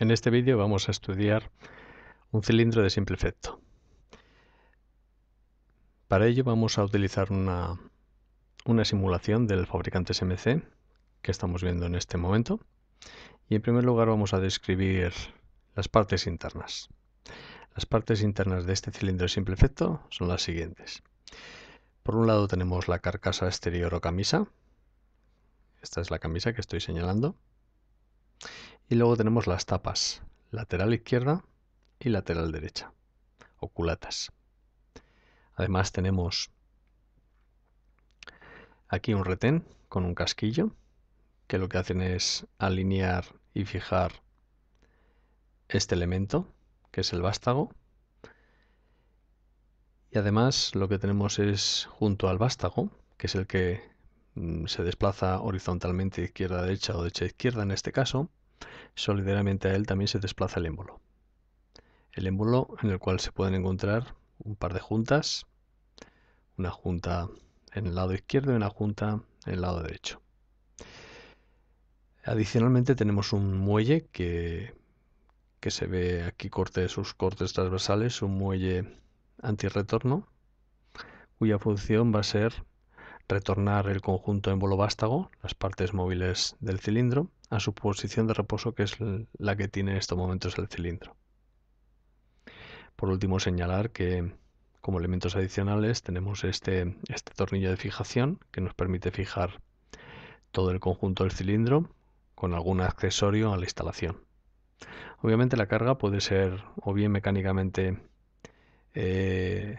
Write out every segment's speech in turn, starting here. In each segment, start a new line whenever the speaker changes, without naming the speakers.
En este vídeo vamos a estudiar un cilindro de simple efecto. Para ello vamos a utilizar una, simulación del fabricante SMC que estamos viendo en este momento. Y en primer lugar vamos a describir las partes internas. Las partes internas de este cilindro de simple efecto son las siguientes. Por un lado tenemos la carcasa exterior o camisa. Esta es la camisa que estoy señalando. Y luego tenemos las tapas lateral izquierda y lateral derecha, o culatas. Además tenemos aquí un retén con un casquillo, que lo que hacen es alinear y fijar este elemento, que es el vástago. Y además lo que tenemos es junto al vástago, que es el que mm, se desplaza horizontalmente izquierda derecha o derecha izquierda en este caso, Solidariamente a él también se desplaza el émbolo. El émbolo en el cual se pueden encontrar un par de juntas, una junta en el lado izquierdo y una junta en el lado derecho. Adicionalmente tenemos un muelle que, que se ve aquí corte, sus cortes transversales, un muelle antirretorno cuya función va a ser retornar el conjunto émbolo vástago, las partes móviles del cilindro, a su posición de reposo, que es la que tiene en estos momentos el cilindro. Por último, señalar que como elementos adicionales tenemos este, este tornillo de fijación que nos permite fijar todo el conjunto del cilindro con algún accesorio a la instalación. Obviamente la carga puede ser o bien mecánicamente eh,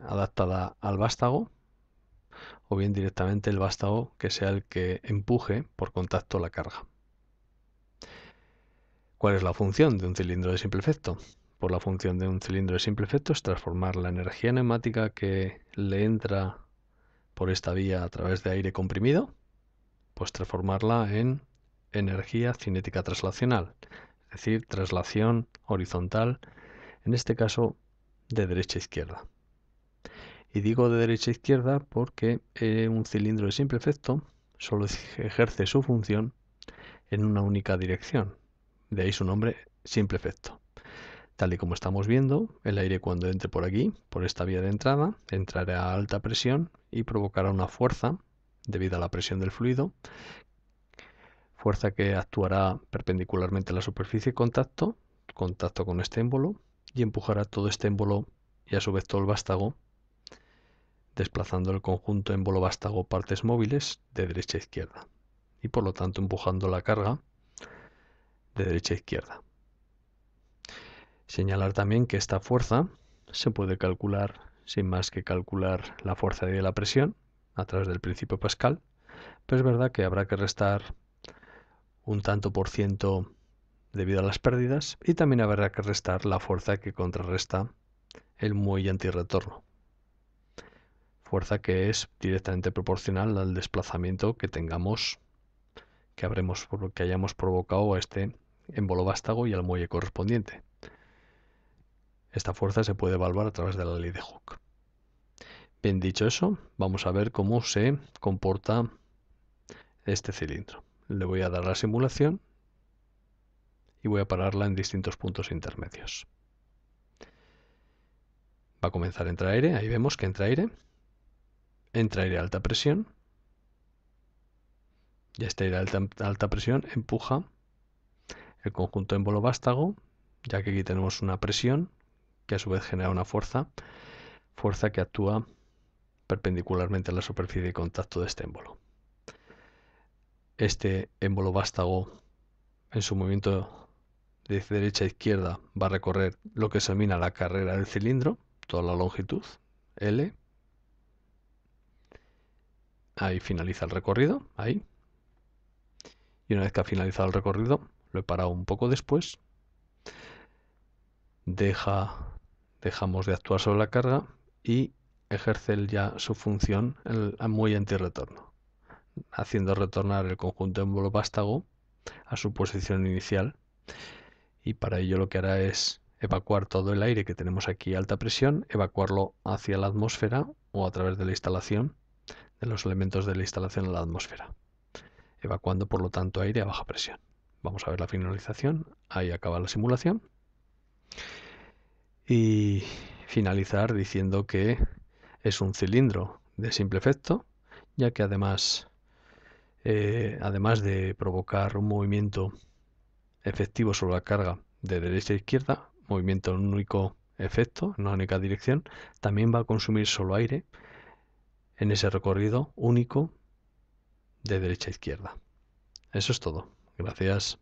adaptada al vástago o bien directamente el vástago que sea el que empuje por contacto la carga. ¿Cuál es la función de un cilindro de simple efecto? Pues la función de un cilindro de simple efecto es transformar la energía neumática que le entra por esta vía a través de aire comprimido, pues transformarla en energía cinética traslacional, es decir, traslación horizontal, en este caso de derecha a izquierda. Y digo de derecha a izquierda porque eh, un cilindro de simple efecto solo ejerce su función en una única dirección. De ahí su nombre, simple efecto. Tal y como estamos viendo, el aire cuando entre por aquí, por esta vía de entrada, entrará a alta presión y provocará una fuerza debido a la presión del fluido, fuerza que actuará perpendicularmente a la superficie de contacto, contacto con este émbolo, y empujará todo este émbolo y a su vez todo el vástago desplazando el conjunto en bolo vástago partes móviles de derecha a izquierda y por lo tanto empujando la carga de derecha a izquierda. Señalar también que esta fuerza se puede calcular sin más que calcular la fuerza de la presión a través del principio Pascal, pero es verdad que habrá que restar un tanto por ciento debido a las pérdidas y también habrá que restar la fuerza que contrarresta el muelle antirretorno fuerza que es directamente proporcional al desplazamiento que tengamos, que, habremos, que hayamos provocado a este embolo vástago y al muelle correspondiente. Esta fuerza se puede evaluar a través de la ley de Hooke. Bien dicho eso, vamos a ver cómo se comporta este cilindro. Le voy a dar la simulación y voy a pararla en distintos puntos intermedios. Va a comenzar a entrar aire, ahí vemos que entra aire entra aire a alta presión. Ya este aire a alta, presión empuja el conjunto émbolo vástago, ya que aquí tenemos una presión que a su vez genera una fuerza, fuerza que actúa perpendicularmente a la superficie de contacto de este émbolo. Este émbolo vástago en su movimiento de derecha a izquierda va a recorrer lo que se denomina la carrera del cilindro, toda la longitud, L, Ahí finaliza el recorrido, ahí. Y una vez que ha finalizado el recorrido, lo he parado un poco después. Deja, dejamos de actuar sobre la carga y ejerce ya su función el muy antirretorno, haciendo retornar el conjunto en vuelo vástago a su posición inicial. Y para ello lo que hará es evacuar todo el aire que tenemos aquí a alta presión, evacuarlo hacia la atmósfera o a través de la instalación de los elementos de la instalación en la atmósfera, evacuando por lo tanto aire a baja presión. Vamos a ver la finalización, ahí acaba la simulación. Y finalizar diciendo que es un cilindro de simple efecto, ya que además, eh, además de provocar un movimiento efectivo sobre la carga de derecha a izquierda, movimiento en un único efecto, en una única dirección, también va a consumir solo aire en ese recorrido único de derecha a izquierda. Eso es todo. Gracias.